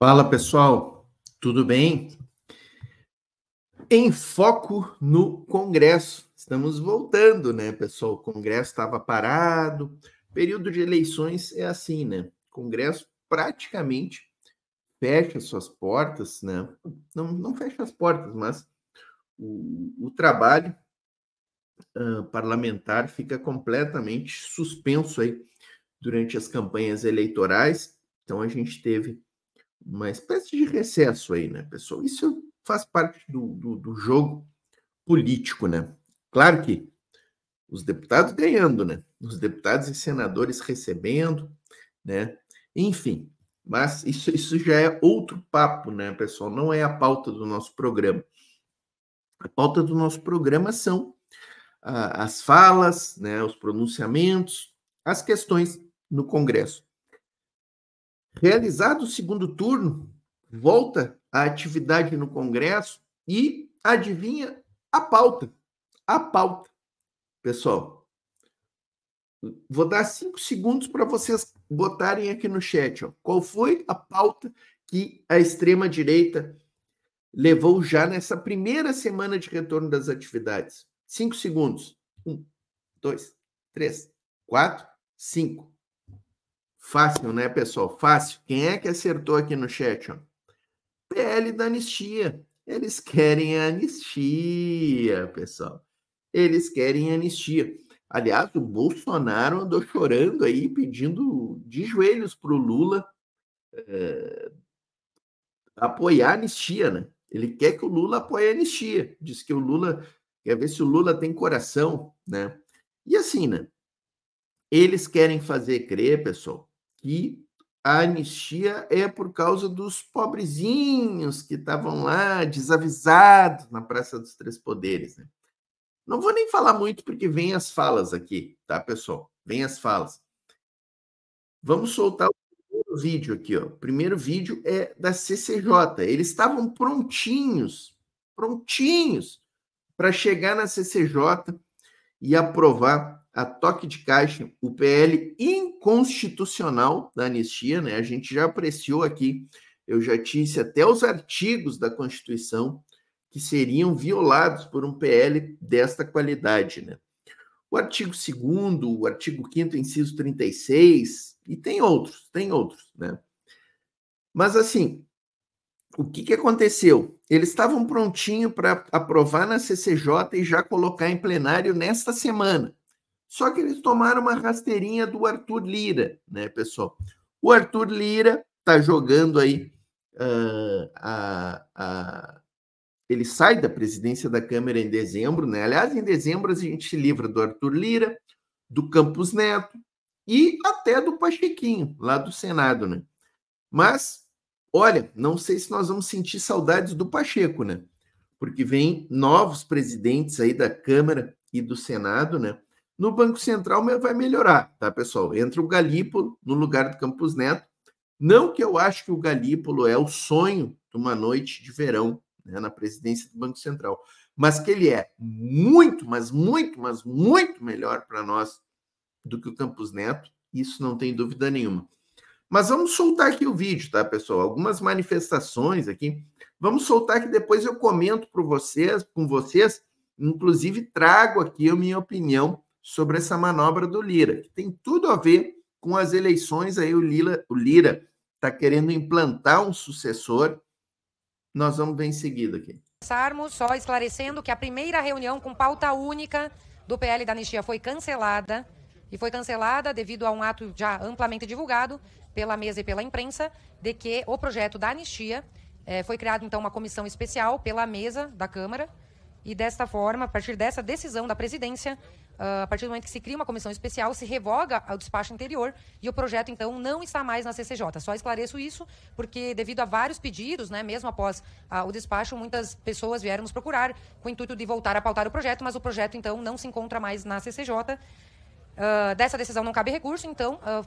Fala pessoal, tudo bem? Em foco no Congresso. Estamos voltando, né, pessoal? O Congresso estava parado. Período de eleições é assim, né? O Congresso praticamente fecha suas portas, né? Não, não fecha as portas, mas o, o trabalho uh, parlamentar fica completamente suspenso aí durante as campanhas eleitorais. Então a gente teve uma espécie de recesso aí, né, pessoal? Isso faz parte do, do, do jogo político, né? Claro que os deputados ganhando, né? Os deputados e senadores recebendo, né? Enfim, mas isso, isso já é outro papo, né, pessoal? Não é a pauta do nosso programa. A pauta do nosso programa são ah, as falas, né, os pronunciamentos, as questões no Congresso. Realizado o segundo turno, volta a atividade no Congresso e adivinha a pauta. A pauta. Pessoal, vou dar cinco segundos para vocês botarem aqui no chat. Ó, qual foi a pauta que a extrema-direita levou já nessa primeira semana de retorno das atividades? Cinco segundos. Um, dois, três, quatro, cinco. Fácil, né, pessoal? Fácil. Quem é que acertou aqui no chat? Ó? PL da anistia. Eles querem anistia, pessoal. Eles querem anistia. Aliás, o Bolsonaro andou chorando aí, pedindo de joelhos para o Lula é, apoiar a anistia, né? Ele quer que o Lula apoie a anistia. Diz que o Lula quer ver se o Lula tem coração, né? E assim, né? Eles querem fazer crer, pessoal, que a anistia é por causa dos pobrezinhos que estavam lá desavisados na Praça dos Três Poderes. Né? Não vou nem falar muito porque vem as falas aqui, tá, pessoal? Vem as falas. Vamos soltar o vídeo aqui, ó. O primeiro vídeo é da CCJ. Eles estavam prontinhos, prontinhos para chegar na CCJ e aprovar a toque de caixa o PL inconstitucional da anistia, né? A gente já apreciou aqui, eu já disse até os artigos da Constituição que seriam violados por um PL desta qualidade, né? O artigo 2 o artigo 5 inciso 36, e tem outros, tem outros, né? Mas assim, o que, que aconteceu? Eles estavam prontinho para aprovar na CCJ e já colocar em plenário nesta semana. Só que eles tomaram uma rasteirinha do Arthur Lira, né, pessoal? O Arthur Lira tá jogando aí uh, a, a, ele sai da presidência da Câmara em dezembro, né? Aliás, em dezembro a gente se livra do Arthur Lira, do Campos Neto e até do Pachequinho, lá do Senado, né? Mas, olha, não sei se nós vamos sentir saudades do Pacheco, né? Porque vem novos presidentes aí da Câmara e do Senado, né? No Banco Central vai melhorar, tá, pessoal? Entra o Galípolo no lugar do Campos Neto. Não que eu acho que o Galípolo é o sonho de uma noite de verão né, na presidência do Banco Central, mas que ele é muito, mas muito, mas muito melhor para nós do que o Campos Neto, isso não tem dúvida nenhuma. Mas vamos soltar aqui o vídeo, tá, pessoal? Algumas manifestações aqui. Vamos soltar que depois eu comento para vocês, com vocês, inclusive trago aqui a minha opinião sobre essa manobra do Lira, que tem tudo a ver com as eleições. Aí o, o Lira está querendo implantar um sucessor. Nós vamos ver em seguida aqui. Passarmos só esclarecendo que a primeira reunião com pauta única do PL da Anistia foi cancelada e foi cancelada devido a um ato já amplamente divulgado pela mesa e pela imprensa de que o projeto da anistia é, foi criado então uma comissão especial pela mesa da Câmara e desta forma, a partir dessa decisão da presidência, ah, a partir do momento que se cria uma comissão especial, se revoga o despacho anterior e o projeto, então, não está mais na CCJ. Só esclareço isso, porque devido a vários pedidos, né, mesmo após ah, o despacho, muitas pessoas vieram nos procurar com o intuito de voltar a pautar o projeto, mas o projeto, então, não se encontra mais na CCJ. Uh, ah, dessa decisão não cabe recurso, então uh,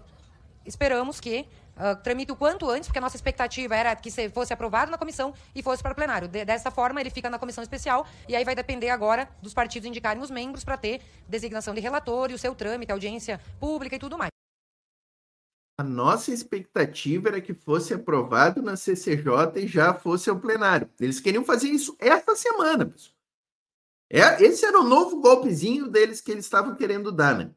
esperamos que uh, tramite o quanto antes, porque a nossa expectativa era que fosse aprovado na comissão e fosse para o plenário. De, dessa forma, ele fica na comissão especial e aí vai depender agora dos partidos indicarem os membros para ter designação de relator e o seu trâmite, audiência pública e tudo mais. A nossa expectativa era que fosse aprovado na CCJ e já fosse ao plenário. Eles queriam fazer isso esta semana, pessoal. É, esse era o novo golpezinho deles que eles estavam querendo dar, né?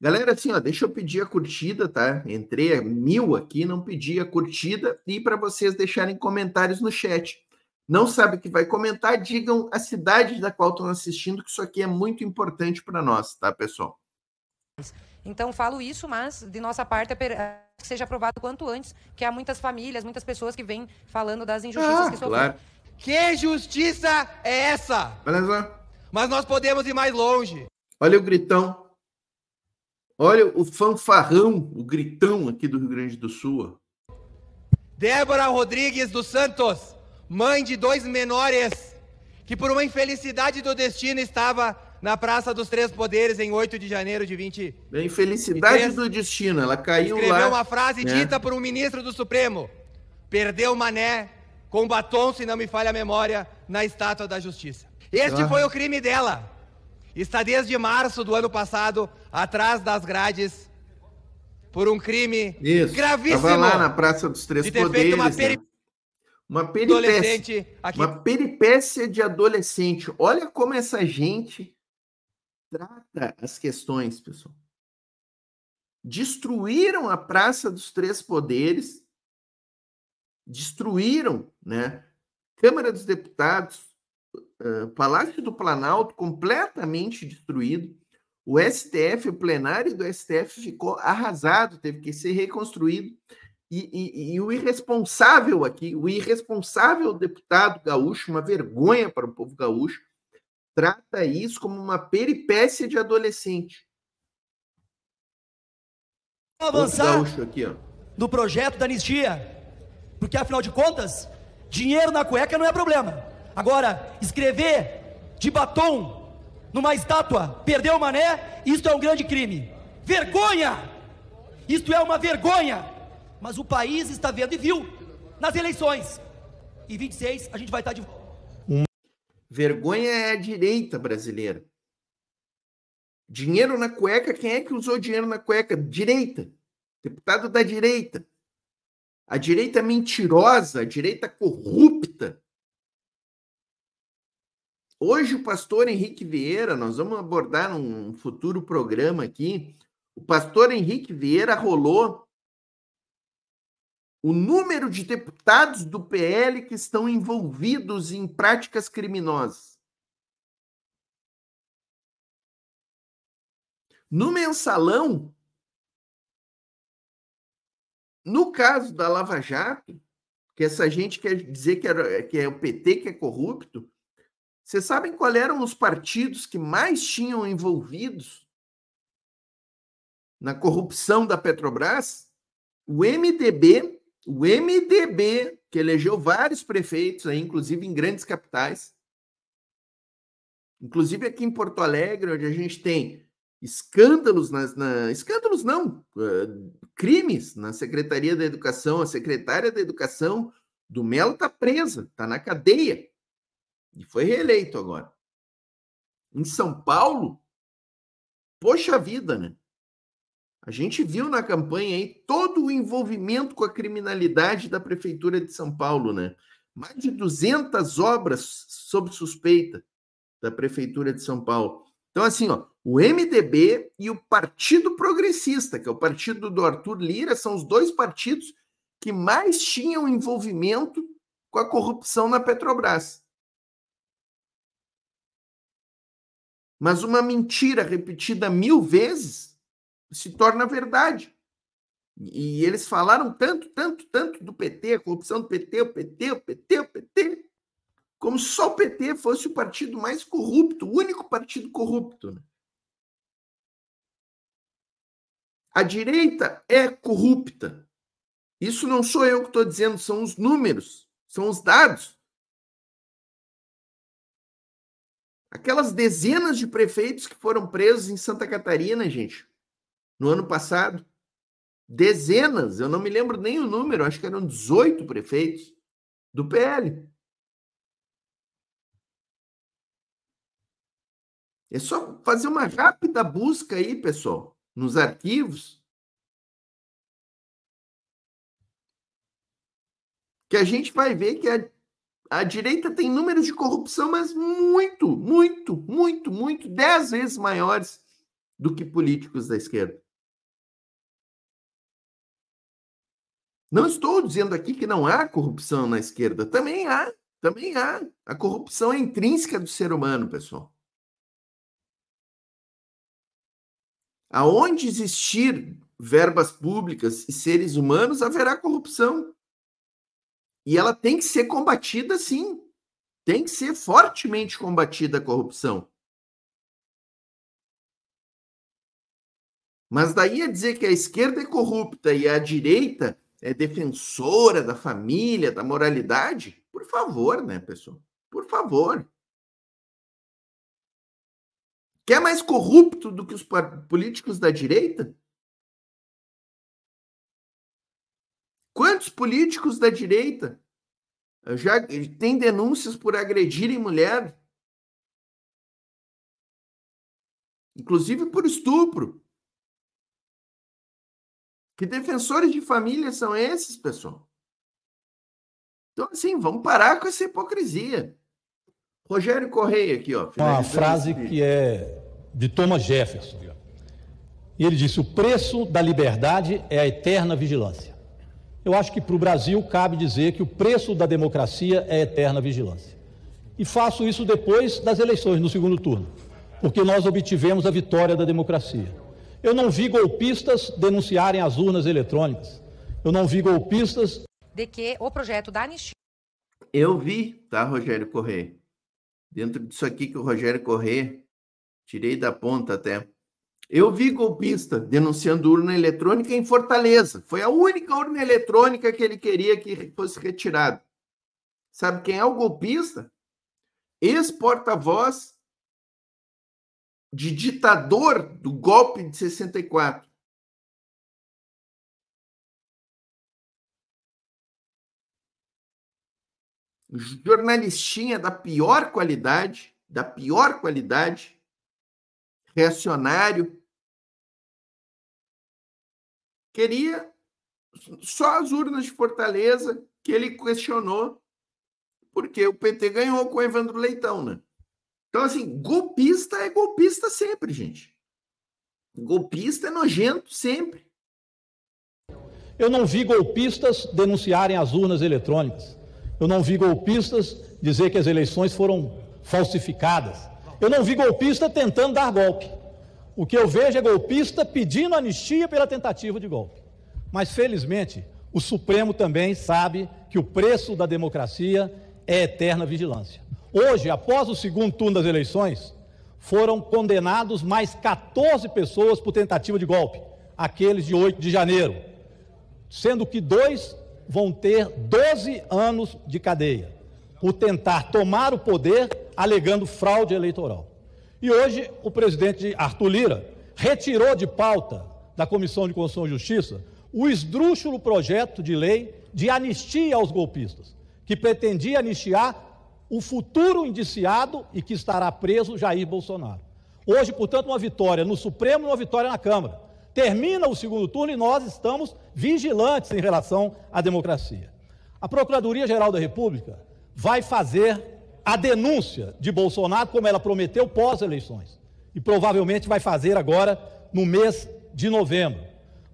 Galera, assim, ó, deixa eu pedir a curtida, tá? Entrei a mil aqui, não pedi a curtida e para vocês deixarem comentários no chat. Não sabe o que vai comentar? Digam a cidade da qual estão assistindo, que isso aqui é muito importante para nós, tá, pessoal? Então, falo isso, mas de nossa parte, é que seja aprovado quanto antes, que há muitas famílias, muitas pessoas que vêm falando das injustiças ah, que sofrem. Claro. Que justiça é essa? Beleza? Mas nós podemos ir mais longe. Olha o gritão. Olha o fanfarrão, o gritão aqui do Rio Grande do Sul. Débora Rodrigues dos Santos, mãe de dois menores, que por uma infelicidade do destino estava na Praça dos Três Poderes em 8 de janeiro de 20. A infelicidade do destino, ela caiu escreveu lá. Escreveu uma frase né? dita por um ministro do Supremo. Perdeu Mané com batom, se não me falha a memória, na estátua da justiça. Este ah. foi o crime dela está desde março do ano passado atrás das grades por um crime Isso. gravíssimo. Estava lá na Praça dos Três de ter Poderes. Feito uma peri... Uma peripécia, aqui... uma peripécia de adolescente. Olha como essa gente trata as questões, pessoal. Destruíram a Praça dos Três Poderes, destruíram, né? Câmara dos Deputados, Palácio do Planalto completamente destruído. O STF, o plenário do STF ficou arrasado, teve que ser reconstruído. E, e, e, o irresponsável aqui, o irresponsável deputado gaúcho, uma vergonha para o povo gaúcho, trata isso como uma peripécia de adolescente. Avançar aqui, no projeto da anistia, porque afinal de contas, dinheiro na cueca não é problema. Agora, escrever de batom numa estátua, perdeu o mané, isto é um grande crime. Vergonha! Isto é uma vergonha! Mas o país está vendo e viu nas eleições. E 26 a gente vai estar tá de volta. Vergonha é a direita brasileira. Dinheiro na cueca, quem é que usou dinheiro na cueca? Direita. Deputado da direita. A direita mentirosa, a direita corrupta, Hoje, o pastor Henrique Vieira, nós vamos abordar num futuro programa aqui. O pastor Henrique Vieira rolou o número de deputados do PL que estão envolvidos em práticas criminosas. No mensalão, no caso da Lava Jato, que essa gente quer dizer que, é, que é o PT que é corrupto, vocês sabem qual eram os partidos que mais tinham envolvidos na corrupção da Petrobras? O MDB, o MDB, que elegeu vários prefeitos, aí, inclusive em grandes capitais, inclusive aqui em Porto Alegre, onde a gente tem escândalos, nas, na, escândalos não, uh, crimes na Secretaria da Educação, a secretária da Educação do Melo está presa, está na cadeia e foi reeleito agora. Em São Paulo, poxa vida, né? A gente viu na campanha aí todo o envolvimento com a criminalidade da Prefeitura de São Paulo, né? Mais de 200 obras sob suspeita da Prefeitura de São Paulo. Então, assim, ó, o MDB e o Partido Progressista, que é o partido do Arthur Lira, são os dois partidos que mais tinham envolvimento com a corrupção na Petrobras. Mas uma mentira repetida mil vezes se torna verdade. E eles falaram tanto, tanto, tanto do PT, a corrupção do PT, o PT, o PT, o PT, como se só o PT fosse o partido mais corrupto, o único partido corrupto. Né? A direita é corrupta. Isso não sou eu que estou dizendo, são os números, são os dados. aquelas dezenas de prefeitos que foram presos em Santa Catarina, gente, no ano passado. Dezenas, eu não me lembro nem o número, acho que eram 18 prefeitos do PL. É só fazer uma rápida busca aí, pessoal, nos arquivos. Que a gente vai ver que a a direita tem números de corrupção, mas muito, muito, muito, muito, dez vezes maiores do que políticos da esquerda. Não estou dizendo aqui que não há corrupção na esquerda. Também há, também há. A corrupção é intrínseca do ser humano, pessoal. Aonde existir verbas públicas e seres humanos, haverá corrupção. E ela tem que ser combatida, sim. Tem que ser fortemente combatida a corrupção. Mas daí a é dizer que a esquerda é corrupta e a direita é defensora da família, da moralidade, por favor, né, pessoal? Por favor. Quer mais corrupto do que os políticos da direita? Quantos políticos da direita eh, já têm denúncias por agredirem mulher? Inclusive por estupro. Que defensores de família são esses, pessoal? Então, assim, vamos parar com essa hipocrisia. Rogério Correia aqui, ó. Uma frase que é de Thomas Jefferson. E ele disse: o preço da liberdade é a eterna vigilância. Eu acho que para o Brasil cabe dizer que o preço da democracia é eterna vigilância. E faço isso depois das eleições, no segundo turno, porque nós obtivemos a vitória da democracia. Eu não vi golpistas denunciarem as urnas eletrônicas. Eu não vi golpistas. De que o projeto da anistia. Eu vi, tá, Rogério Corrêa? Dentro disso aqui que o Rogério Corrêa, tirei da ponta até eu vi golpista denunciando urna eletrônica em Fortaleza. Foi a única urna eletrônica que ele queria que fosse retirada. Sabe quem é o golpista? Ex-porta-voz de ditador do golpe de 64. Jornalistinha da pior qualidade, da pior qualidade, reacionário, queria só as urnas de Fortaleza que ele questionou, porque o PT ganhou com o Evandro Leitão, né? Então, assim, golpista é golpista sempre, gente. Golpista é nojento sempre. Eu não vi golpistas denunciarem as urnas eletrônicas. Eu não vi golpistas dizer que as eleições foram falsificadas. Eu não vi golpista tentando dar golpe. O que eu vejo é golpista pedindo anistia pela tentativa de golpe. Mas, felizmente, o Supremo também sabe que o preço da democracia é eterna vigilância. Hoje, após o segundo turno das eleições, foram condenados mais 14 pessoas por tentativa de golpe, aqueles de 8 de janeiro, sendo que dois vão ter 12 anos de cadeia por tentar tomar o poder alegando fraude eleitoral. E hoje o presidente Arthur Lira retirou de pauta da Comissão de Constituição e Justiça o esdrúxulo projeto de lei de anistia aos golpistas, que pretendia anistiar o futuro indiciado e que estará preso Jair Bolsonaro. Hoje, portanto, uma vitória no Supremo e uma vitória na Câmara. Termina o segundo turno e nós estamos vigilantes em relação à democracia. A Procuradoria-Geral da República vai fazer a denúncia de Bolsonaro, como ela prometeu pós-eleições, e provavelmente vai fazer agora no mês de novembro.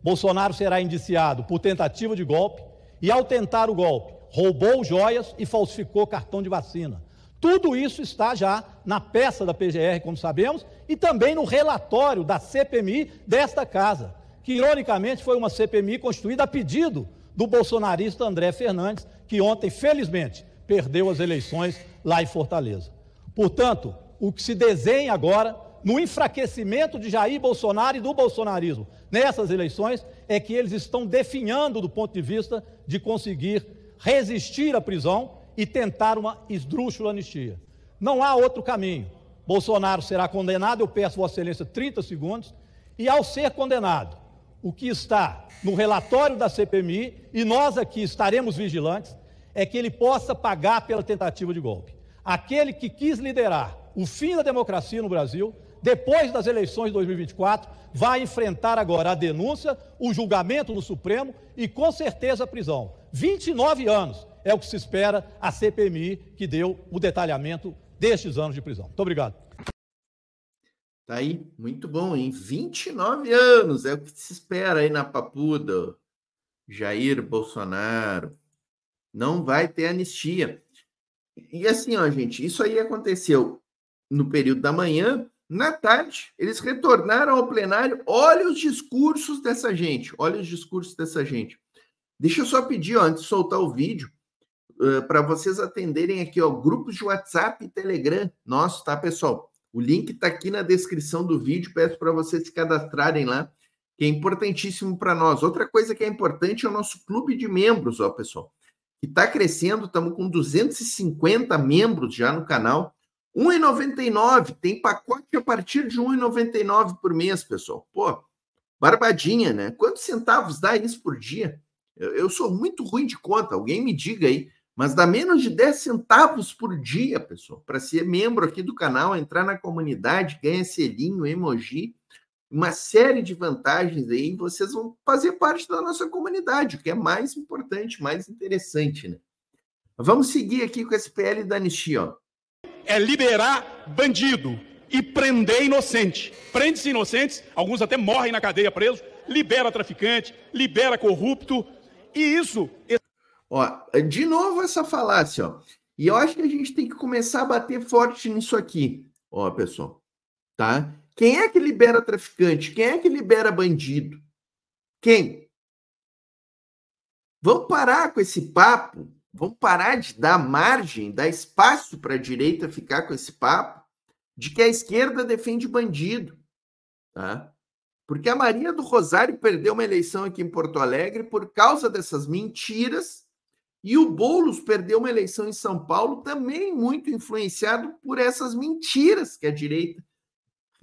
Bolsonaro será indiciado por tentativa de golpe e, ao tentar o golpe, roubou joias e falsificou cartão de vacina. Tudo isso está já na peça da PGR, como sabemos, e também no relatório da CPMI desta casa, que ironicamente foi uma CPMI constituída a pedido do bolsonarista André Fernandes, que ontem, felizmente, perdeu as eleições lá em Fortaleza. Portanto, o que se desenha agora no enfraquecimento de Jair Bolsonaro e do bolsonarismo nessas eleições é que eles estão definhando do ponto de vista de conseguir resistir à prisão e tentar uma esdrúxula anistia. Não há outro caminho. Bolsonaro será condenado, eu peço Vossa Excelência 30 segundos, e ao ser condenado, o que está no relatório da CPMI, e nós aqui estaremos vigilantes, é que ele possa pagar pela tentativa de golpe. Aquele que quis liderar o fim da democracia no Brasil, depois das eleições de 2024, vai enfrentar agora a denúncia, o julgamento no Supremo e com certeza a prisão. 29 anos é o que se espera a CPMI que deu o detalhamento destes anos de prisão. Muito obrigado. Tá aí, muito bom, hein? 29 anos é o que se espera aí na papuda. Jair Bolsonaro. Não vai ter anistia. E assim, ó, gente, isso aí aconteceu no período da manhã, na tarde, eles retornaram ao plenário. Olha os discursos dessa gente, olha os discursos dessa gente. Deixa eu só pedir, ó, antes de soltar o vídeo, uh, eh, para vocês atenderem aqui, ó, grupos de WhatsApp e Telegram nosso, tá, pessoal? O link está aqui na descrição do vídeo, peço para vocês se cadastrarem lá, que é importantíssimo para nós. Outra coisa que é importante é o nosso clube de membros, ó, pessoal que está crescendo, estamos com 250 membros já no canal. 1,99, tem pacote a partir de 1,99 por mês, pessoal. Pô, barbadinha, né? Quantos centavos dá isso por dia? Eu, eu, sou muito ruim de conta, alguém me diga aí. Mas dá menos de 10 centavos por dia, pessoal, para ser membro aqui do canal, entrar na comunidade, ganha selinho, emoji uma série de vantagens aí, vocês vão fazer parte da nossa comunidade, o que é mais importante, mais interessante, né? Vamos seguir aqui com esse PL da anistia, ó. É liberar bandido e prender inocente. Prende-se inocentes, alguns até morrem na cadeia presos, libera traficante, libera corrupto, e isso... É ó, de novo essa falácia, ó. E eu acho que a gente tem que começar a bater forte nisso aqui, ó, pessoal, tá? Quem é que libera traficante? Quem é que libera bandido? Quem? Vamos parar com esse papo? Vamos parar de dar margem, dar espaço para a direita ficar com esse papo de que a esquerda defende bandido, tá? Porque a Maria do Rosário perdeu uma eleição aqui em Porto Alegre por causa dessas mentiras e o Boulos perdeu uma eleição em São Paulo também muito influenciado por essas mentiras que a direita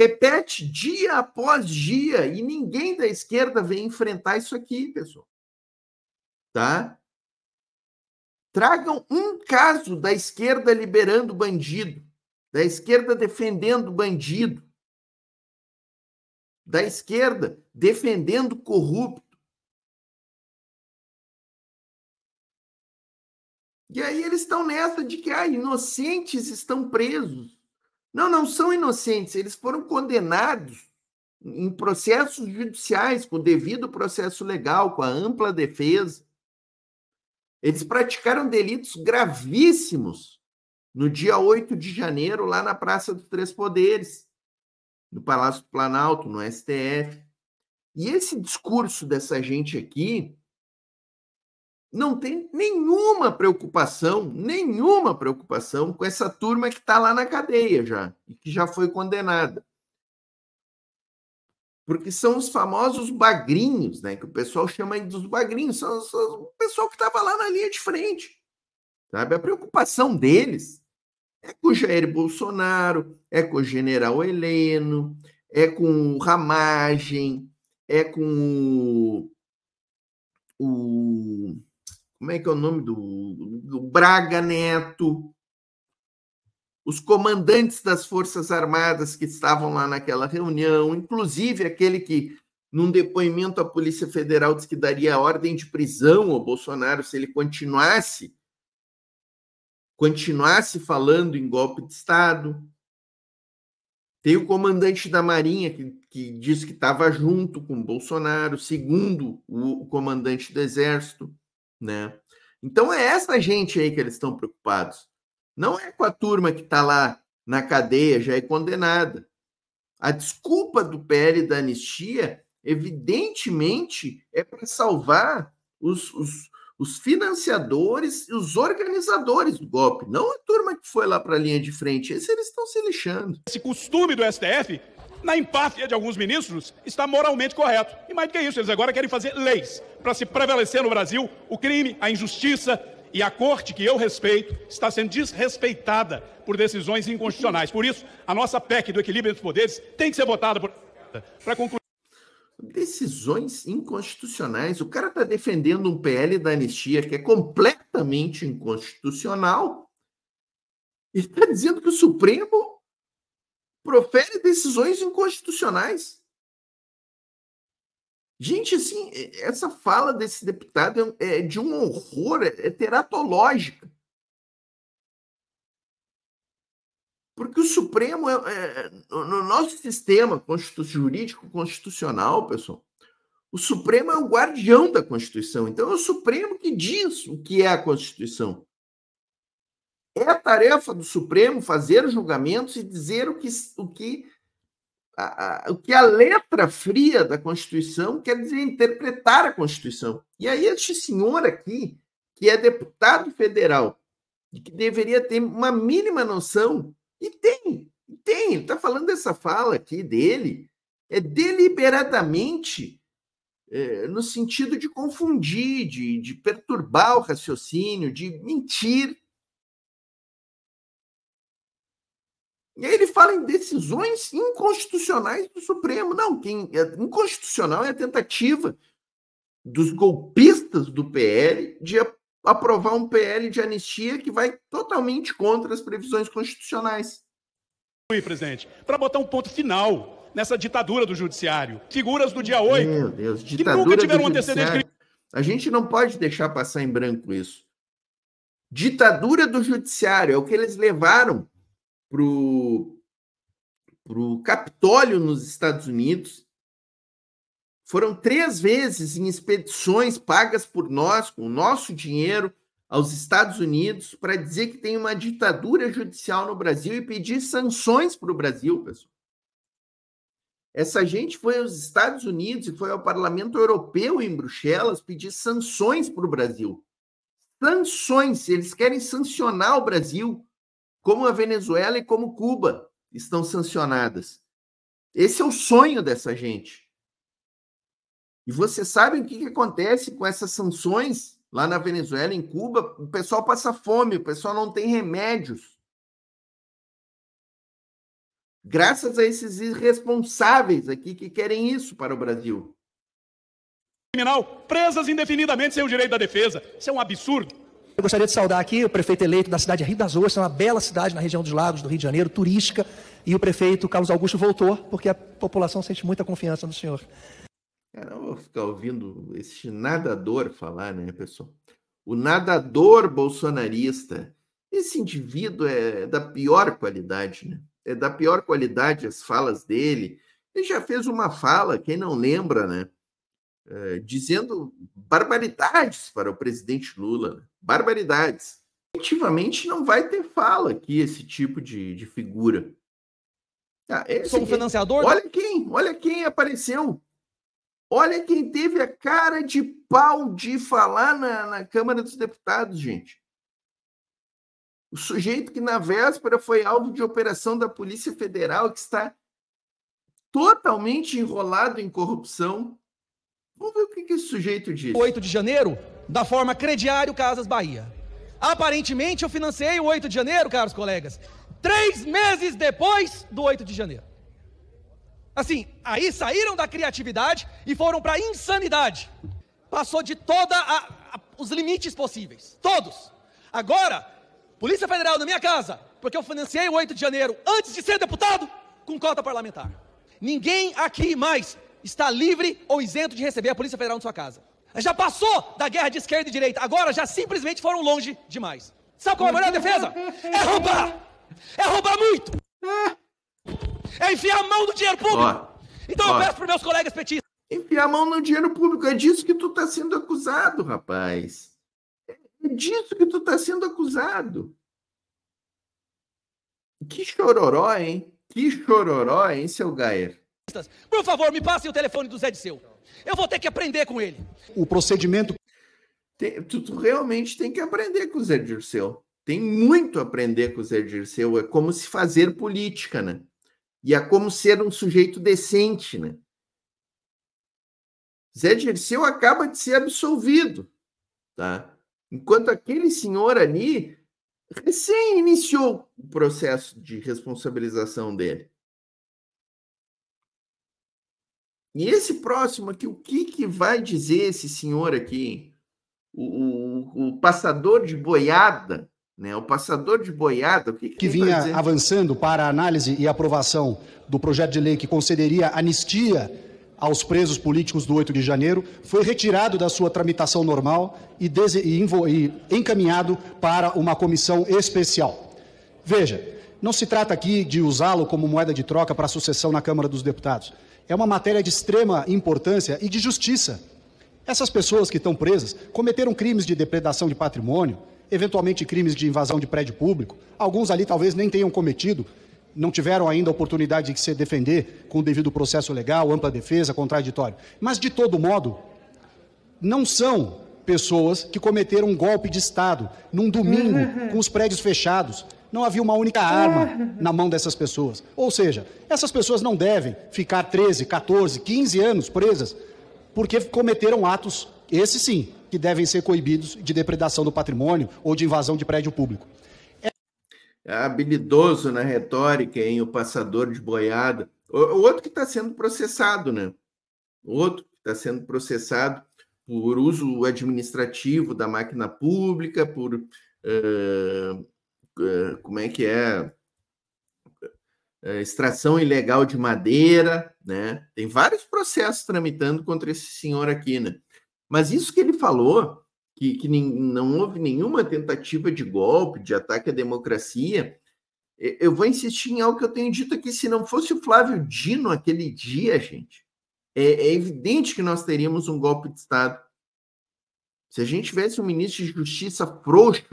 Repete dia após dia e ninguém da esquerda vem enfrentar isso aqui, pessoal. Tá? Tragam um caso da esquerda liberando bandido, da esquerda defendendo bandido, da esquerda defendendo corrupto. E aí eles estão nessa de que ah, inocentes estão presos. Não, não são inocentes, eles foram condenados em processos judiciais, com devido processo legal, com a ampla defesa. Eles praticaram delitos gravíssimos no dia 8 de janeiro, lá na Praça dos Três Poderes, no Palácio do Planalto, no STF. E esse discurso dessa gente aqui, não tem nenhuma preocupação, nenhuma preocupação com essa turma que está lá na cadeia já, e que já foi condenada. Porque são os famosos bagrinhos, né? Que o pessoal chama dos bagrinhos, são, são o pessoal que estava lá na linha de frente. Sabe? A preocupação deles é com o Jair Bolsonaro, é com o general Heleno, é com o Ramagem, é com o, o como é que é o nome do, do Braga Neto, os comandantes das Forças Armadas que estavam lá naquela reunião, inclusive aquele que, num depoimento à Polícia Federal, disse que daria ordem de prisão ao Bolsonaro se ele continuasse continuasse falando em golpe de Estado. Tem o comandante da Marinha que, que diz que estava junto com Bolsonaro, segundo o comandante do Exército né? Então é essa gente aí que eles estão preocupados. Não é com a turma que está lá na cadeia já é condenada. A desculpa do PL da anistia, evidentemente, é para salvar os, os, os financiadores e os organizadores do golpe, não a turma que foi lá para a linha de frente. Esse eles estão se lixando. Esse costume do STF na empáfia de alguns ministros, está moralmente correto. E mais do que isso, eles agora querem fazer leis para se prevalecer no Brasil o crime, a injustiça e a corte que eu respeito está sendo desrespeitada por decisões inconstitucionais. Por isso, a nossa PEC do equilíbrio entre os poderes tem que ser votada por... para concluir. Decisões inconstitucionais. O cara está defendendo um PL da anistia que é completamente inconstitucional e está dizendo que o Supremo profere decisões inconstitucionais. Gente, assim, essa fala desse deputado é, é de um horror, é, é teratológica. Porque o Supremo, é, é, é no nosso sistema jurídico constitucional, pessoal, o Supremo é o guardião da Constituição. Então é o Supremo que diz o que é a Constituição. É tarefa do Supremo fazer julgamentos e dizer o que, o que a, a, o que a letra fria da Constituição quer dizer interpretar a Constituição. E aí, este senhor aqui, que é deputado federal, e que deveria ter uma mínima noção, e tem, tem, ele está falando dessa fala aqui dele, é deliberadamente é, no sentido de confundir, de, de perturbar o raciocínio, de mentir, E aí ele fala em decisões inconstitucionais do Supremo. Não, quem é inconstitucional é a tentativa dos golpistas do PL de aprovar um PL de anistia que vai totalmente contra as previsões constitucionais. Oi, presidente. Para botar um ponto final nessa ditadura do judiciário, figuras do dia 8 Meu Deus, ditadura que nunca tiveram antecedente. A gente não pode deixar passar em branco isso. Ditadura do judiciário é o que eles levaram pro, pro Capitólio nos Estados Unidos. Foram três vezes em expedições pagas por nós, com o nosso dinheiro, aos Estados Unidos, para dizer que tem uma ditadura judicial no Brasil e pedir sanções para o Brasil, pessoal. Essa gente foi aos Estados Unidos e foi ao Parlamento Europeu em Bruxelas pedir sanções para o Brasil. Sanções, eles querem sancionar o Brasil como a Venezuela e como Cuba estão sancionadas. Esse é o sonho dessa gente. E você sabe o que, que acontece com essas sanções lá na Venezuela, em Cuba? O pessoal passa fome, o pessoal não tem remédios. Graças a esses irresponsáveis aqui que querem isso para o Brasil. Criminal, presas indefinidamente sem o direito da defesa. Isso é um absurdo. Eu gostaria de saudar aqui o prefeito eleito da cidade de Rio das Ostras, uma bela cidade na região dos Lagos do Rio de Janeiro, turística, e o prefeito Carlos Augusto voltou, porque a população sente muita confiança no senhor. Eu não vou ficar ouvindo esse nadador falar, né, pessoal? O nadador bolsonarista. Esse indivíduo é da pior qualidade, né? É da pior qualidade as falas dele. Ele já fez uma fala, quem não lembra, né? É, dizendo barbaridades para o presidente Lula. Né? barbaridades. Efetivamente não vai ter fala aqui esse tipo de, de figura. Ah, esse, é Sou é um assim, é, financiador? Olha né? quem, olha quem apareceu. Olha quem teve a cara de pau de falar na, na Câmara dos Deputados, gente. O sujeito que na véspera foi alvo de operação da Polícia Federal, que está totalmente enrolado em corrupção. Vamos ver o que, que esse sujeito diz. 8 de janeiro, da forma crediário Casas Bahia. Aparentemente eu financei o 8 de janeiro, caros colegas, três meses depois do 8 de janeiro. Assim, aí saíram da criatividade e foram para a insanidade. Passou de toda os limites possíveis, todos. Agora, Polícia Federal na minha casa, porque eu financiei o 8 de janeiro antes de ser deputado com cota parlamentar. Ninguém aqui mais está livre ou isento de receber a Polícia Federal na sua casa. Já passou da guerra de esquerda e direita, agora já simplesmente foram longe demais. Sabe qual é a melhor defesa? É roubar! É roubar muito! É enfiar a mão no dinheiro público! então eu peço para meus colegas petistas. Enfiar a mão no dinheiro público, é disso que tu está sendo acusado, rapaz. É disso que tu está sendo acusado. Que chororó, hein? Que chororó, hein, seu Gaer? Por favor, me passem o telefone do Zé de Seu eu vou ter que aprender com ele. O procedimento. Tem, tu, tu, realmente tem que aprender com o Zé Dirceu. Tem muito a aprender com o Zé Dirceu. É como se fazer política, né? E é como ser um sujeito decente, né? Zé Dirceu acaba de ser absolvido, tá? Enquanto aquele senhor ali recém iniciou o processo de responsabilização dele. E esse próximo aqui, o que, que vai dizer esse senhor aqui? O, o, o passador de boiada, né? O passador de boiada, o que, que, que vinha avançando para a análise e aprovação do projeto de lei que concederia anistia aos presos políticos do 8 de janeiro, foi retirado da sua tramitação normal e, e encaminhado para uma comissão especial. Veja, não se trata aqui de usá-lo como moeda de troca para a sucessão na Câmara dos Deputados. É uma matéria de extrema importância e de justiça. Essas pessoas que estão presas cometeram crimes de depredação de patrimônio, eventualmente crimes de invasão de prédio público. Alguns ali talvez nem tenham cometido, não tiveram ainda a oportunidade de se defender com o devido processo legal, ampla defesa, contraditório. Mas, de todo modo, não são pessoas que cometeram um golpe de Estado num domingo, uhum. com os prédios fechados, não havia uma única é. arma na mão dessas pessoas. Ou seja, essas pessoas não devem ficar 13, 14, 15 anos presas porque cometeram atos, esses sim, que devem ser coibidos de depredação do patrimônio ou de invasão de prédio público. É... é habilidoso na retórica, hein? O passador de boiada. O, outro que está sendo processado, né? O outro que está sendo processado por uso administrativo da máquina pública, por uh, eh, como é que é? Eh, extração ilegal de madeira, né? Tem vários processos tramitando contra esse senhor aqui, né? Mas isso que ele falou, que, que não houve nenhuma tentativa de golpe, de ataque à democracia, eu vou insistir em algo que eu tenho dito aqui. Se não fosse o Flávio Dino aquele dia, gente, é, é evidente que nós teríamos um golpe de Estado. Se a gente tivesse um ministro de Justiça frouxo,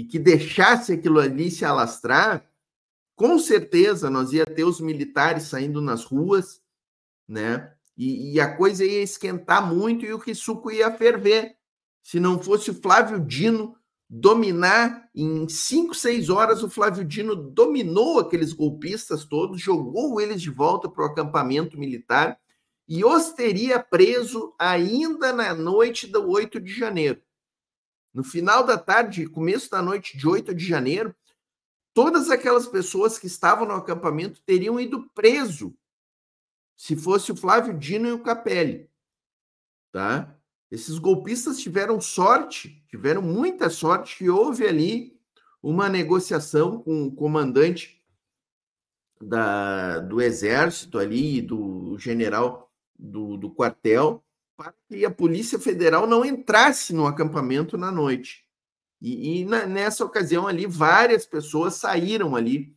e que deixasse aquilo ali se alastrar, com certeza nós ia ter os militares saindo nas ruas, né? E, e a coisa ia esquentar muito e o que suco ia ferver. Se não fosse o Flávio Dino dominar em 5, 6 horas, o Flávio Dino dominou aqueles golpistas todos, jogou eles de volta para o acampamento militar e os teria preso ainda na noite do 8 de janeiro no final da tarde, começo da noite de 8 de janeiro, todas aquelas pessoas que estavam no acampamento teriam ido preso se fosse o Flávio Dino e o Capelli, tá? Esses golpistas tiveram sorte, tiveram muita sorte que houve ali uma negociação com o comandante da, do exército ali, do general do, do quartel, para que a Polícia Federal não entrasse no acampamento na noite. E, e na, nessa ocasião ali, várias pessoas saíram ali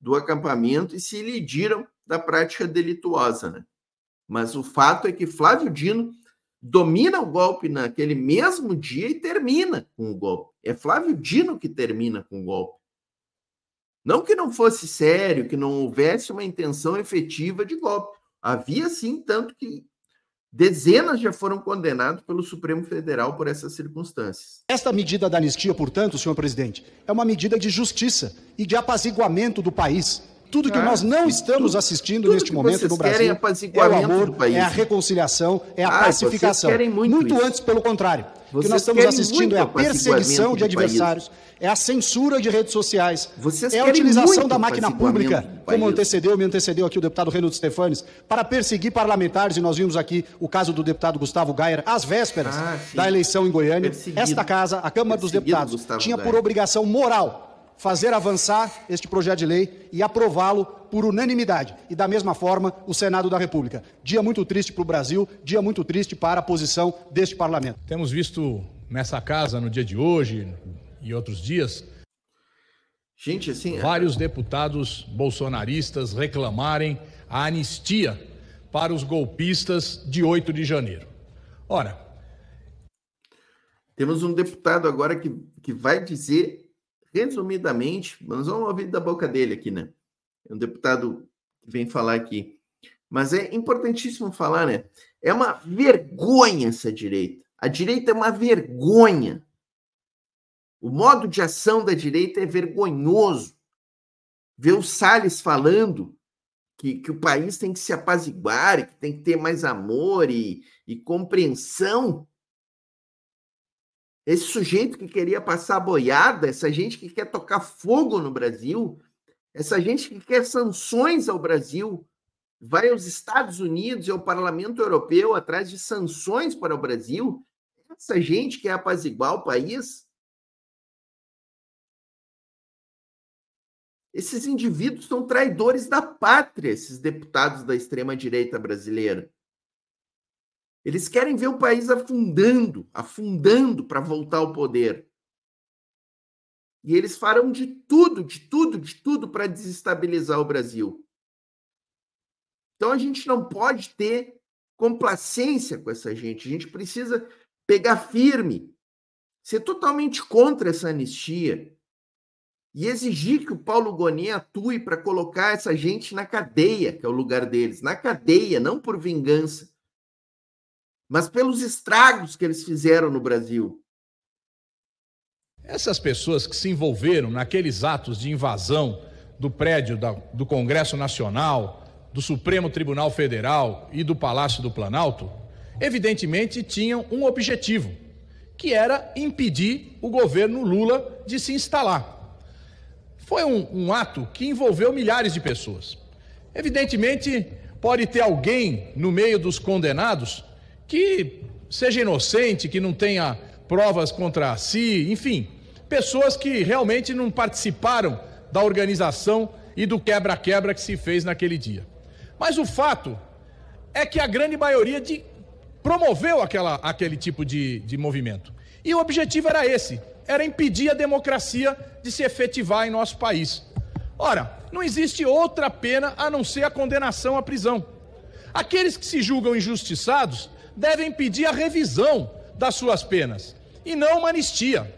do acampamento e se lidiram da prática delituosa. Né? Mas o fato é que Flávio Dino domina o golpe naquele mesmo dia e termina com o golpe. É Flávio Dino que termina com o golpe. Não que não fosse sério, que não houvesse uma intenção efetiva de golpe. Havia sim, tanto que Dezenas já foram condenados pelo Supremo Federal por essas circunstâncias. Esta medida da anistia, portanto, senhor presidente, é uma medida de justiça e de apaziguamento do país tudo que ah, nós não estamos assistindo neste momento no Brasil é, é o amor, é a reconciliação, é a ah, pacificação. muito, muito antes, pelo contrário. O que nós estamos assistindo é a perseguição de adversários, é a censura de redes sociais, vocês é a utilização da máquina pública, como antecedeu, me antecedeu aqui o deputado Renato Stefanes, para perseguir parlamentares, e nós vimos aqui o caso do deputado Gustavo Gayer, às vésperas ah, da eleição em Goiânia. Perseguido. Esta casa, a Câmara Perseguido, dos Deputados, Gustavo tinha por Gair. obrigação moral fazer avançar este projeto de lei e aprová-lo por unanimidade. E da mesma forma, o Senado da República. Dia muito triste para o Brasil, dia muito triste para a posição deste parlamento. Temos visto nessa casa no dia de hoje e outros dias. Gente, assim. É vários deputados bolsonaristas reclamarem a anistia para os golpistas de 8 de janeiro. Ora. Temos um deputado agora que, que vai dizer resumidamente, nós vamos ouvir da boca dele aqui, né? É um deputado que vem falar aqui. Mas é importantíssimo falar, né? É uma vergonha essa direita. A direita é uma vergonha. O modo de ação da direita é vergonhoso. Ver o Salles falando que, que o país tem que se apaziguar, que tem que ter mais amor e, e compreensão esse sujeito que queria passar boiada, essa gente que quer tocar fogo no Brasil, essa gente que quer sanções ao Brasil, vai aos Estados Unidos e ao Parlamento Europeu atrás de sanções para o Brasil, essa gente quer apaziguar o país. Esses indivíduos são traidores da pátria, esses deputados da extrema-direita brasileira. Eles querem ver o país afundando, afundando para voltar ao poder. E eles farão de tudo, de tudo, de tudo para desestabilizar o Brasil. Então a gente não pode ter complacência com essa gente. A gente precisa pegar firme, ser totalmente contra essa anistia e exigir que o Paulo Goni atue para colocar essa gente na cadeia, que é o lugar deles, na cadeia, não por vingança, mas pelos estragos que eles fizeram no Brasil. Essas pessoas que se envolveram naqueles atos de invasão do prédio da, do Congresso Nacional, do Supremo Tribunal Federal e do Palácio do Planalto, evidentemente tinham um objetivo, que era impedir o governo Lula de se instalar. Foi um, um ato que envolveu milhares de pessoas. Evidentemente, pode ter alguém no meio dos condenados que seja inocente, que não tenha provas contra si, enfim, pessoas que realmente não participaram da organização e do quebra-quebra que se fez naquele dia. Mas o fato é que a grande maioria de, promoveu aquela, aquele tipo de, de movimento. E o objetivo era esse: era impedir a democracia de se efetivar em nosso país. Ora, não existe outra pena a não ser a condenação à prisão. Aqueles que se julgam injustiçados devem pedir a revisão das suas penas e não uma anistia.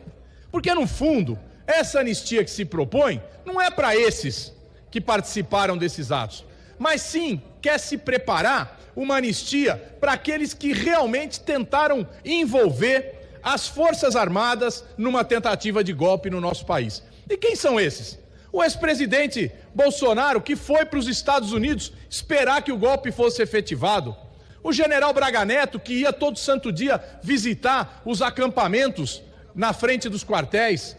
Porque, no fundo, essa anistia que se propõe não é para esses que participaram desses atos, mas sim quer se preparar uma anistia para aqueles que realmente tentaram envolver as Forças Armadas numa tentativa de golpe no nosso país. E quem são esses? O ex-presidente Bolsonaro, que foi para os Estados Unidos esperar que o golpe fosse efetivado, o general Braga Neto, que ia todo santo dia visitar os acampamentos na frente dos quartéis.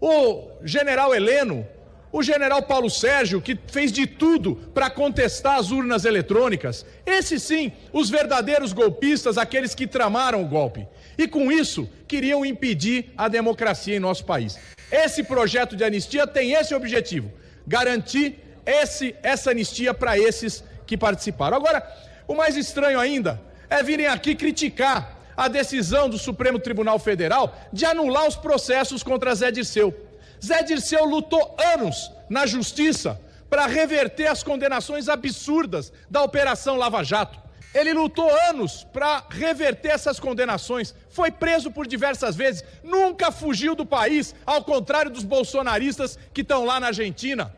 O general Heleno, o general Paulo Sérgio, que fez de tudo para contestar as urnas eletrônicas. Esses sim, os verdadeiros golpistas, aqueles que tramaram o golpe. E com isso, queriam impedir a democracia em nosso país. Esse projeto de anistia tem esse objetivo: garantir esse, essa anistia para esses que participaram. Agora, o mais estranho ainda é virem aqui criticar a decisão do Supremo Tribunal Federal de anular os processos contra Zé Dirceu. Zé Dirceu lutou anos na justiça para reverter as condenações absurdas da Operação Lava Jato. Ele lutou anos para reverter essas condenações, foi preso por diversas vezes, nunca fugiu do país, ao contrário dos bolsonaristas que estão lá na Argentina.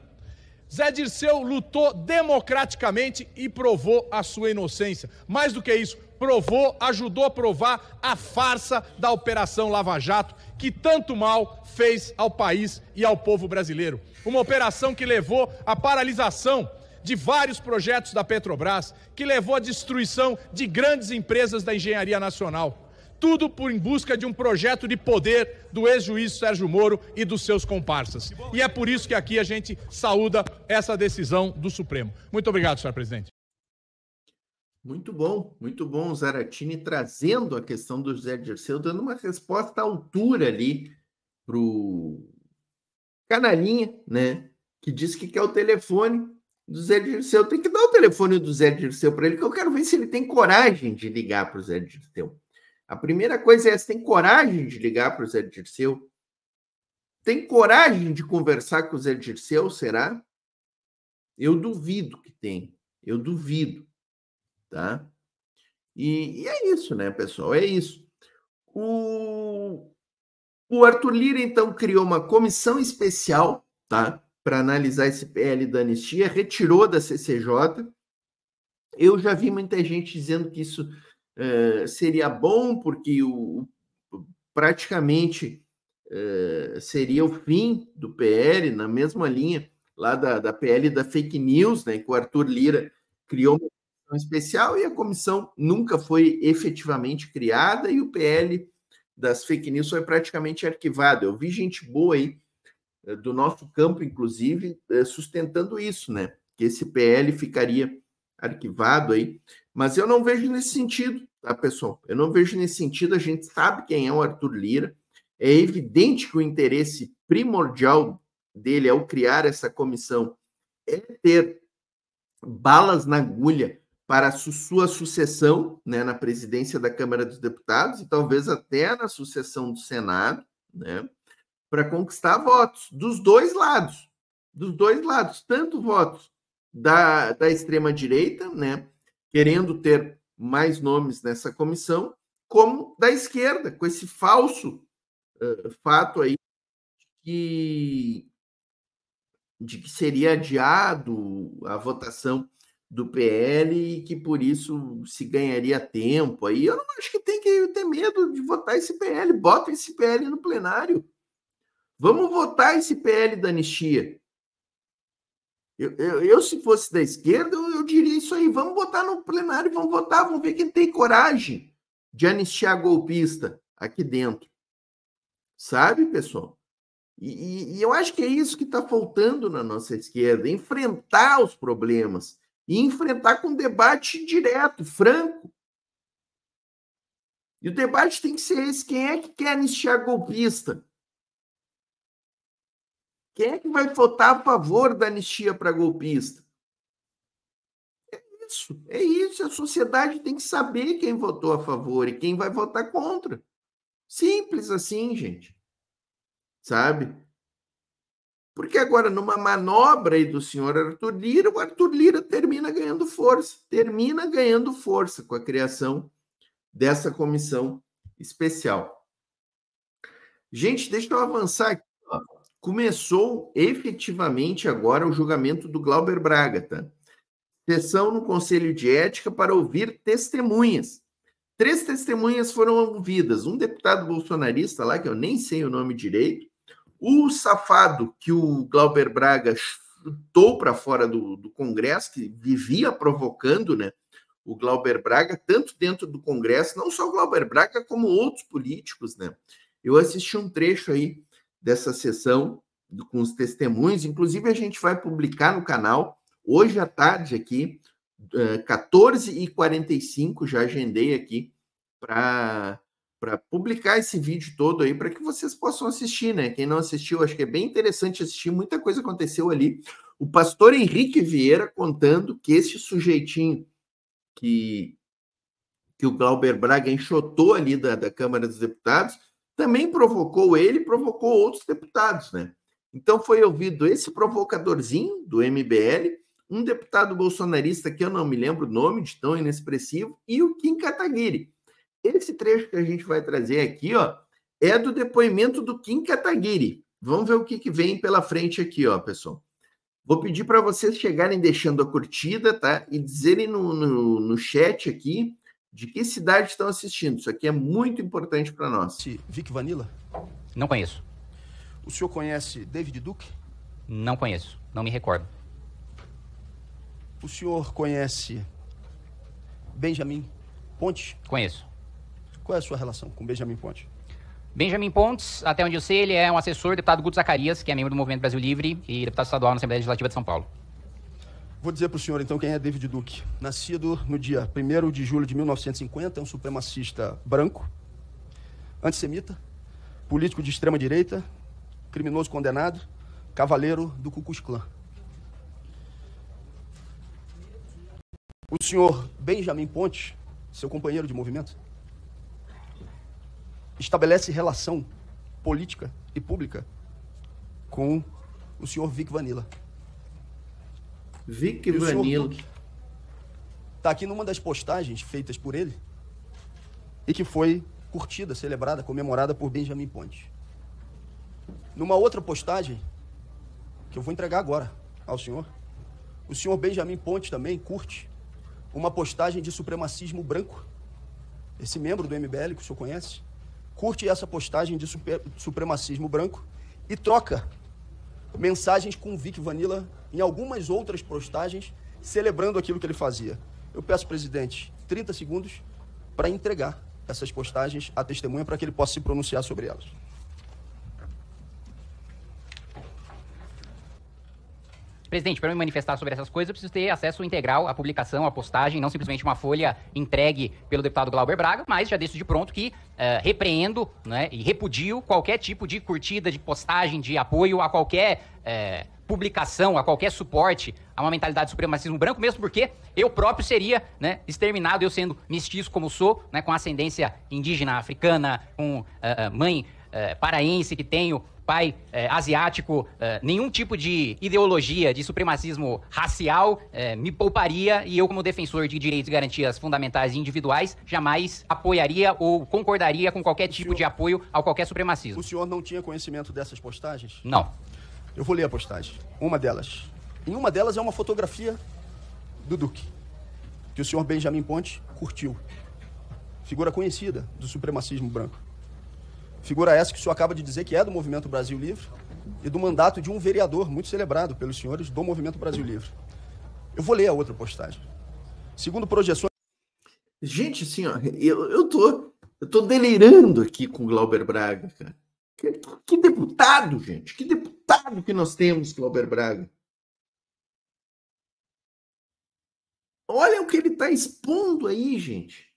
Zé Dirceu lutou democraticamente e provou a sua inocência. Mais do que isso, provou, ajudou a provar a farsa da Operação Lava Jato, que tanto mal fez ao país e ao povo brasileiro. Uma operação que levou à paralisação de vários projetos da Petrobras, que levou à destruição de grandes empresas da engenharia nacional tudo por em busca de um projeto de poder do ex-juiz Sérgio Moro e dos seus comparsas. E é por isso que aqui a gente saúda essa decisão do Supremo. Muito obrigado, senhor presidente. Muito bom, muito bom o Zaratini trazendo a questão do José Dirceu, dando uma resposta à altura ali para o canalinha, né? Que diz que quer o telefone do Zé Dirceu. Tem que dar o telefone do Zé Dirceu para ele, que eu quero ver se ele tem coragem de ligar para o Zé Dirceu. A primeira coisa é: você tem coragem de ligar para o Zé Dirceu? Tem coragem de conversar com o Zé Dirceu, será? Eu duvido que tem. Eu duvido. Tá? E, e é isso, né, pessoal? É isso. O, o Arthur Lira, então, criou uma comissão especial tá, para analisar esse PL da anistia, retirou da CCJ. Eu já vi muita gente dizendo que isso eh, seria bom, porque o, praticamente eh, seria o fim do PL, na mesma linha lá da, da PL da fake news, né, que o Arthur Lira criou uma comissão especial e a comissão nunca foi efetivamente criada e o PL das fake news foi praticamente arquivado. Eu vi gente boa aí eh, do nosso campo, inclusive, sustentando isso, né? Que esse PL ficaria arquivado aí. Mas eu não vejo nesse sentido, tá, pessoal? Eu não vejo nesse sentido. A gente sabe quem é o Arthur Lira. É evidente que o interesse primordial dele ao criar essa comissão é ter balas na agulha para sua sucessão né, na presidência da Câmara dos Deputados e talvez até na sucessão do Senado, né, para conquistar votos dos dois lados, dos dois lados, tanto votos da, da extrema-direita, né, querendo ter mais nomes nessa comissão, como da esquerda, com esse falso uh, fato aí que, de que seria adiado a votação do PL e que por isso se ganharia tempo aí. Eu não acho que tem que ter medo de votar esse PL. Bota esse PL no plenário. Vamos votar esse PL da anistia. Eu, eu, eu, se fosse da esquerda, eu, eu, diria isso aí. Vamos votar no plenário, vamos votar, vamos ver quem tem coragem de anistiar golpista aqui dentro. Sabe, pessoal? E, e, e eu acho que é isso que está faltando na nossa esquerda: enfrentar os problemas e enfrentar com debate direto, franco. E o debate tem que ser esse: quem é que quer anistiar golpista? Quem é que vai votar a favor da anistia para golpista? É isso, é isso. A sociedade tem que saber quem votou a favor e quem vai votar contra. Simples assim, gente. Sabe? Porque agora, numa manobra aí do senhor Arthur Lira, o Arthur Lira termina ganhando força, termina ganhando força com a criação dessa comissão especial. Gente, deixa eu avançar aqui Começou efetivamente agora o julgamento do Glauber Braga, tá? Sessão no Conselho de Ética para ouvir testemunhas. Três testemunhas foram ouvidas: um deputado bolsonarista lá, que eu nem sei o nome direito, o safado que o Glauber Braga chutou para fora do, do Congresso, que vivia provocando, né? o Glauber Braga, tanto dentro do Congresso, não só o Glauber Braga, como outros políticos, né? Eu assisti um trecho aí dessa sessão com os testemunhos. Inclusive, a gente vai publicar no canal hoje à tarde aqui, 14h45, eh, já agendei aqui para publicar esse vídeo todo aí para que vocês possam assistir, né? Quem não assistiu, acho que é bem interessante assistir, muita coisa aconteceu ali. O pastor Henrique Vieira contando que esse sujeitinho que, que o Glauber Braga enxotou ali da, da Câmara dos Deputados também provocou ele, provocou outros deputados, né? Então foi ouvido esse provocadorzinho do MBL, um deputado bolsonarista que eu não me lembro o nome, de tão inexpressivo, e o Kim Kataguiri. Esse trecho que a gente vai trazer aqui, ó, é do depoimento do Kim Kataguiri. Vamos ver o que, que vem pela frente aqui, ó, pessoal. Vou pedir para vocês chegarem deixando a curtida, tá? E dizerem no, no, no chat aqui de que cidade estão assistindo. Isso aqui é muito importante para nós. Vic Vanilla? Não conheço. O senhor conhece David Duke? Não conheço, não me recordo. O senhor conhece Benjamin Ponte? Conheço. Qual é a sua relação com Benjamin Ponte? Benjamin Pontes, até onde eu sei, ele é um assessor do deputado Guto Zacarias, que é membro do Movimento Brasil Livre e deputado estadual na Assembleia Legislativa de São Paulo. Vou dizer para o senhor, então, quem é David Duke. Nascido no dia 1 de julho de 1950, é um supremacista branco, antissemita, político de extrema-direita, criminoso condenado, cavaleiro do Ku Klux Klan. O senhor Benjamin Ponte, seu companheiro de movimento, estabelece relação política e pública com o senhor Vic Vanilla. Vic e Vanilo. Está aqui numa das postagens feitas por ele e que foi curtida, celebrada, comemorada por Benjamin Ponte. Numa outra postagem, que eu vou entregar agora ao senhor, o senhor Benjamin Ponte também curte uma postagem de supremacismo branco. Esse membro do MBL que o senhor conhece, curte essa postagem de super, supremacismo branco e troca mensagens com o Vic Vanilla em algumas outras postagens, celebrando aquilo que ele fazia. Eu peço, presidente, 30 segundos para entregar essas postagens à testemunha para que ele possa se pronunciar sobre elas. presidente, para me manifestar sobre essas coisas, eu preciso ter acesso integral à publicação, à postagem, não simplesmente uma folha entregue pelo deputado Glauber Braga, mas já deixo de pronto que uh, repreendo né, e repudio qualquer tipo de curtida, de postagem, de apoio a qualquer. Uh, publicação, a qualquer suporte a uma mentalidade de supremacismo branco, mesmo porque eu próprio seria né, exterminado, eu sendo mestiço como sou, né, com ascendência indígena africana, com uh, mãe uh, paraense que tenho, pai é, asiático, é, nenhum tipo de ideologia de supremacismo racial é, me pouparia e eu, como defensor de direitos e garantias fundamentais e individuais, jamais apoiaria ou concordaria com qualquer tipo senhor, de apoio ao qualquer supremacismo. O senhor não tinha conhecimento dessas postagens? Não. Eu vou ler a postagem. Uma delas. Em uma delas é uma fotografia do Duque, que o senhor Benjamin Ponte curtiu. Figura conhecida do supremacismo branco. Figura essa que o senhor acaba de dizer que é do Movimento Brasil Livre e do mandato de um vereador muito celebrado pelos senhores do Movimento Brasil Livre. Eu vou ler a outra postagem. Segundo projeções. Gente, assim, ó, eu, eu, tô, eu tô delirando aqui com o Glauber Braga, cara. Que, que deputado, gente, que deputado que nós temos, Glauber Braga. Olha o que ele está expondo aí, gente.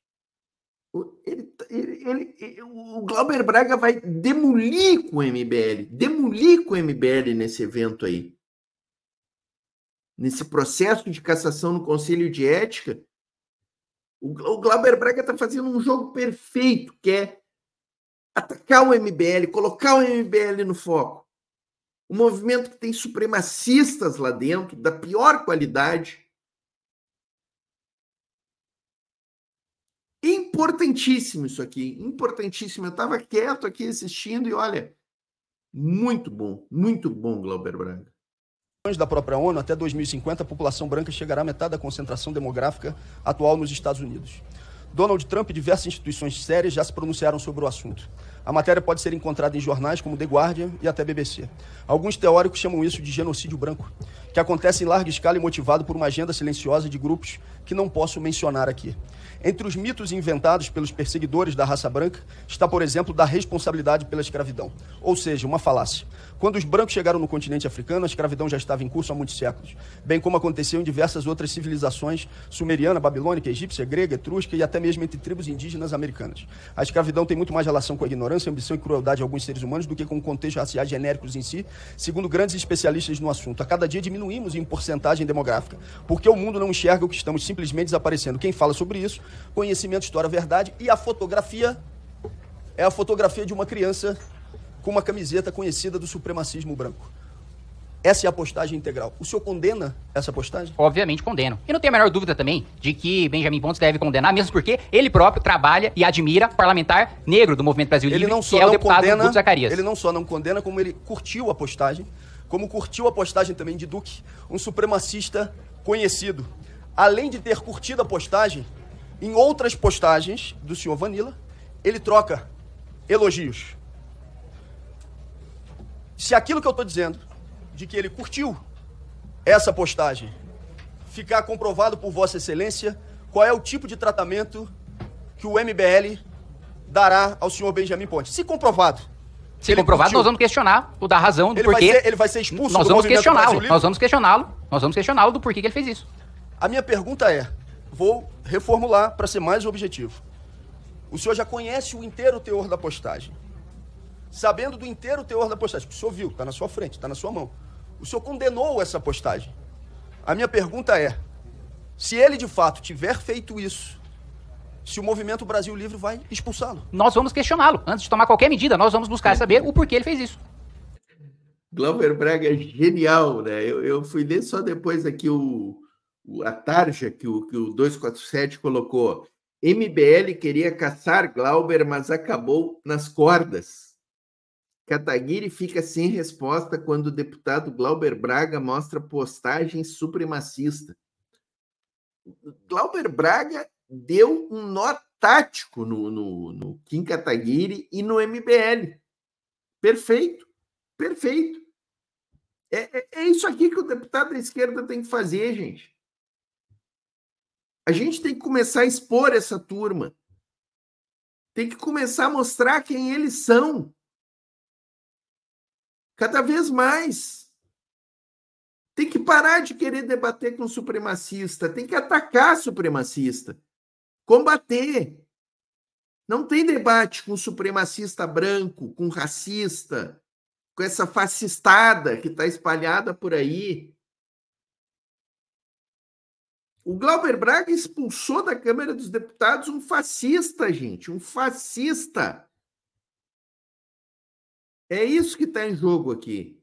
Ele, ele, ele, o Glauber Braga vai demolir com o MBL, demolir com o MBL nesse evento aí. Nesse processo de cassação no Conselho de Ética, o, Glauber Braga está fazendo um jogo perfeito, que é atacar o MBL, colocar o MBL no foco. Um movimento que tem supremacistas lá dentro, da pior qualidade, importantíssimo isso aqui, importantíssimo. Eu estava quieto aqui assistindo e olha, muito bom, muito bom, Glauber Braga. Da própria ONU, até 2050, a população branca chegará à metade da concentração demográfica atual nos Estados Unidos. Donald Trump e diversas instituições sérias já se pronunciaram sobre o assunto. A matéria pode ser encontrada em jornais como The Guardian e até BBC. Alguns teóricos chamam isso de genocídio branco, que acontece em larga escala e motivado por uma agenda silenciosa de grupos que não posso mencionar aqui. Entre os mitos inventados pelos perseguidores da raça branca está, por exemplo, da responsabilidade pela escravidão, ou seja, uma falácia. Quando os brancos chegaram no continente africano, a escravidão já estava em curso há muitos séculos, bem como aconteceu em diversas outras civilizações sumeriana, babilônica, egípcia, grega, etrusca e até mesmo entre tribos indígenas americanas. A escravidão tem muito mais relação com a ignorância ambição e crueldade de alguns seres humanos do que com contextos raciais genéricos em si, segundo grandes especialistas no assunto. A cada dia diminuímos em porcentagem demográfica, porque o mundo não enxerga o que estamos simplesmente desaparecendo. Quem fala sobre isso? Conhecimento, história, verdade e a fotografia é a fotografia de uma criança com uma camiseta conhecida do supremacismo branco. Essa é a postagem integral. O senhor condena essa postagem? Obviamente condeno. E não tem a menor dúvida também de que Benjamin Pontes deve condenar, mesmo porque ele próprio trabalha e admira o parlamentar negro do Movimento Brasil ele Livre, não só que é o deputado condena, Zacarias. Ele não só não condena, como ele curtiu a postagem, como curtiu a postagem também de Duque, um supremacista conhecido. Além de ter curtido a postagem, em outras postagens do senhor Vanilla, ele troca elogios. Se aquilo que eu estou dizendo de que ele curtiu essa postagem, ficar comprovado por Vossa Excelência qual é o tipo de tratamento que o MBL dará ao senhor Benjamin Ponte. Se comprovado. Se comprovado, curtiu, nós vamos questionar o da razão do ele porquê. Vai ser, ele vai ser expulso nós vamos questioná-lo. Nós vamos questioná-lo. Nós vamos questioná-lo do porquê que ele fez isso. A minha pergunta é: vou reformular para ser mais objetivo. O senhor já conhece o inteiro teor da postagem. Sabendo do inteiro teor da postagem, que o senhor viu, está na sua frente, está na sua mão. O senhor condenou essa postagem. A minha pergunta é: se ele de fato tiver feito isso, se o Movimento Brasil Livre vai expulsá-lo? Nós vamos questioná-lo. Antes de tomar qualquer medida, nós vamos buscar saber o porquê ele fez isso. Glauber Braga é genial, né? Eu, eu fui ler só depois aqui o, o, a tarja que o, que o 247 colocou. MBL queria caçar Glauber, mas acabou nas cordas. Kataguiri fica sem resposta quando o deputado Glauber Braga mostra postagem supremacista. Glauber Braga deu um nó tático no, no, no Kim Kataguiri e no MBL. Perfeito, perfeito. É, é, é isso aqui que o deputado da esquerda tem que fazer, gente. A gente tem que começar a expor essa turma. Tem que começar a mostrar quem eles são Cada vez mais. Tem que parar de querer debater com supremacista, tem que atacar supremacista, combater. Não tem debate com supremacista branco, com racista, com essa fascistada que está espalhada por aí. O Glauber Braga expulsou da Câmara dos Deputados um fascista, gente, um fascista. É isso que está em jogo aqui.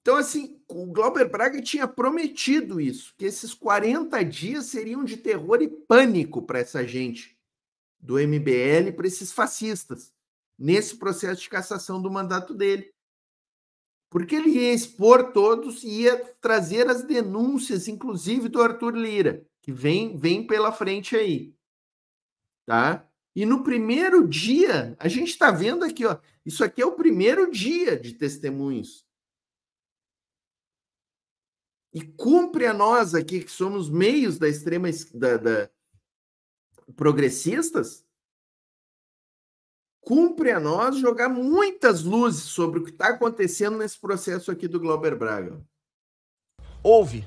Então, assim, o Glauber Braga tinha prometido isso, que esses 40 dias seriam de terror e pânico para essa gente do MBL, para esses fascistas, nesse processo de cassação do mandato dele. Porque ele ia expor todos e ia trazer as denúncias, inclusive do Arthur Lira, que vem, vem pela frente aí. Tá? E no primeiro dia, a gente está vendo aqui, ó, isso aqui é o primeiro dia de testemunhos. E cumpre a nós aqui, que somos meios da extrema da, da progressistas, cumpre a nós jogar muitas luzes sobre o que está acontecendo nesse processo aqui do Glauber Braga. Houve,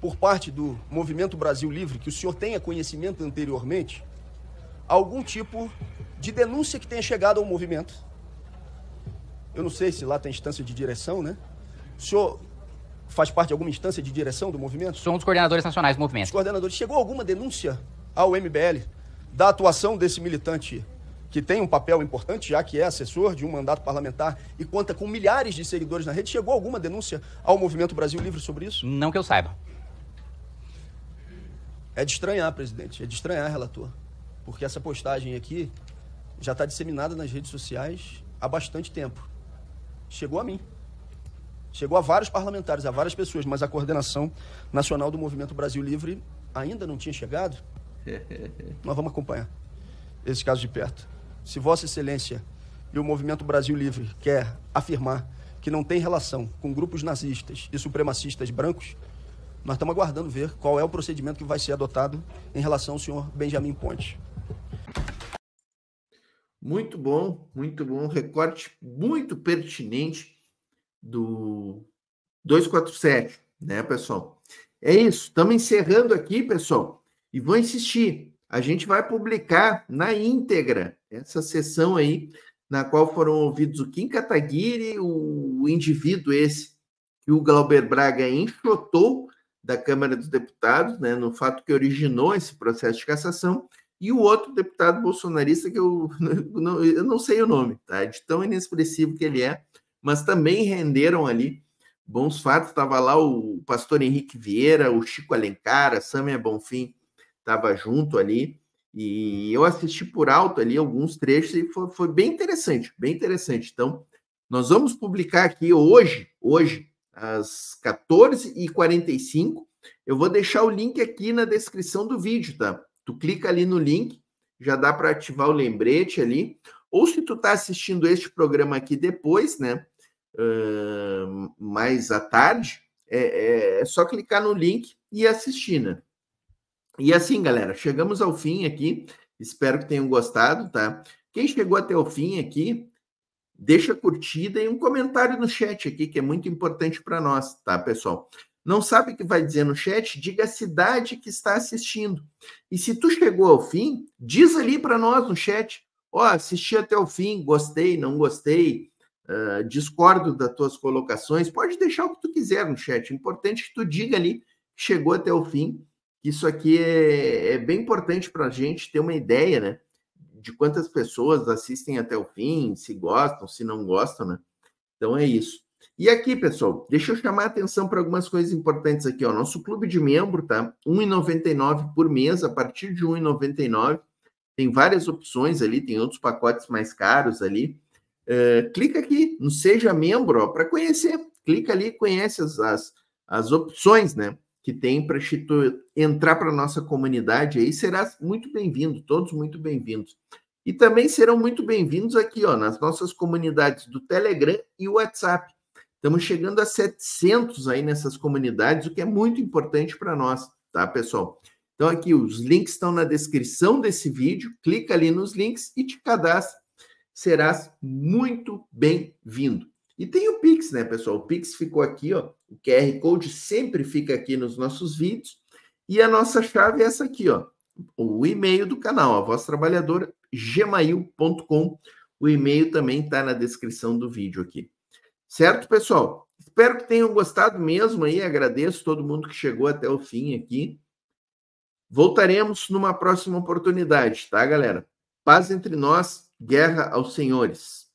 por parte do Movimento Brasil Livre, que o senhor tenha conhecimento anteriormente, algum tipo de denúncia que tenha chegado ao movimento. Eu não sei se lá tem instância de direção, né? O senhor faz parte de alguma instância de direção do movimento? Sou um dos coordenadores nacionais do movimento. Os coordenadores. Chegou alguma denúncia ao MBL da atuação desse militante que tem um papel importante, já que é assessor de um mandato parlamentar e conta com milhares de seguidores na rede? Chegou alguma denúncia ao Movimento Brasil Livre sobre isso? Não que eu saiba. É de estranhar, presidente. É de estranhar, relator porque essa postagem aqui já está disseminada nas redes sociais há bastante tempo. Chegou a mim. Chegou a vários parlamentares, a várias pessoas, mas a coordenação nacional do Movimento Brasil Livre ainda não tinha chegado. Nós vamos acompanhar esse caso de perto. Se Vossa Excelência e o Movimento Brasil Livre quer afirmar que não tem relação com grupos nazistas e supremacistas brancos, nós estamos aguardando ver qual é o procedimento que vai ser adotado em relação ao senhor Benjamin Ponte. Muito bom, muito bom. Recorte muito pertinente do 247, né, pessoal? É isso. Estamos encerrando aqui, pessoal. E vou insistir: a gente vai publicar na íntegra essa sessão aí, na qual foram ouvidos o Kim Kataguiri, o indivíduo esse que o Glauber Braga enxotou da Câmara dos Deputados, né, no fato que originou esse processo de cassação e o outro deputado bolsonarista, que eu não, eu não sei o nome, tá? De tão inexpressivo que ele é, mas também renderam ali bons fatos. Estava lá o pastor Henrique Vieira, o Chico Alencar, a Samia Bonfim estava junto ali. E eu assisti por alto ali alguns trechos e foi, foi bem interessante, bem interessante. Então, nós vamos publicar aqui hoje, hoje, às 14h45. Eu vou deixar o link aqui na descrição do vídeo, tá? Tu clica ali no link, já dá para ativar o lembrete ali. Ou se tu está assistindo este programa aqui depois, né? Uh, mais à tarde, é, é, é, só clicar no link e assistir, né? E assim, galera, chegamos ao fim aqui. Espero que tenham gostado, tá? Quem chegou até o fim aqui, deixa curtida e um comentário no chat aqui, que é muito importante para nós, tá, pessoal? Não sabe o que vai dizer no chat? Diga a cidade que está assistindo. E se tu chegou ao fim, diz ali para nós no chat: ó, oh, assisti até o fim, gostei, não gostei, uh, discordo das tuas colocações. Pode deixar o que tu quiser no chat. É importante que tu diga ali que chegou até o fim. Isso aqui é, é bem importante para a gente ter uma ideia, né? De quantas pessoas assistem até o fim, se gostam, se não gostam, né? Então é isso. E aqui, pessoal, deixa eu chamar a atenção para algumas coisas importantes aqui. Ó. Nosso clube de membro, tá? R$ 1,99 por mês, a partir de R$ 1,99. Tem várias opções ali, tem outros pacotes mais caros ali. Uh, clica aqui no Seja Membro para conhecer. Clica ali e conhece as, as, as opções né, que tem para entrar para a nossa comunidade aí. Será muito bem-vindo, todos muito bem-vindos. E também serão muito bem-vindos aqui ó, nas nossas comunidades do Telegram e WhatsApp Estamos chegando a 700 aí nessas comunidades, o que é muito importante para nós, tá, pessoal? Então, aqui, os links estão na descrição desse vídeo. Clica ali nos links e te cadastra. Serás muito bem-vindo. E tem o Pix, né, pessoal? O Pix ficou aqui, ó. O QR Code sempre fica aqui nos nossos vídeos. E a nossa chave é essa aqui, ó. O e-mail do canal, a voz trabalhadora, gmail.com. O e-mail também está na descrição do vídeo aqui. Certo, pessoal? Espero que tenham gostado mesmo aí. Agradeço todo mundo que chegou até o fim aqui. Voltaremos numa próxima oportunidade, tá, galera? Paz entre nós, guerra aos senhores.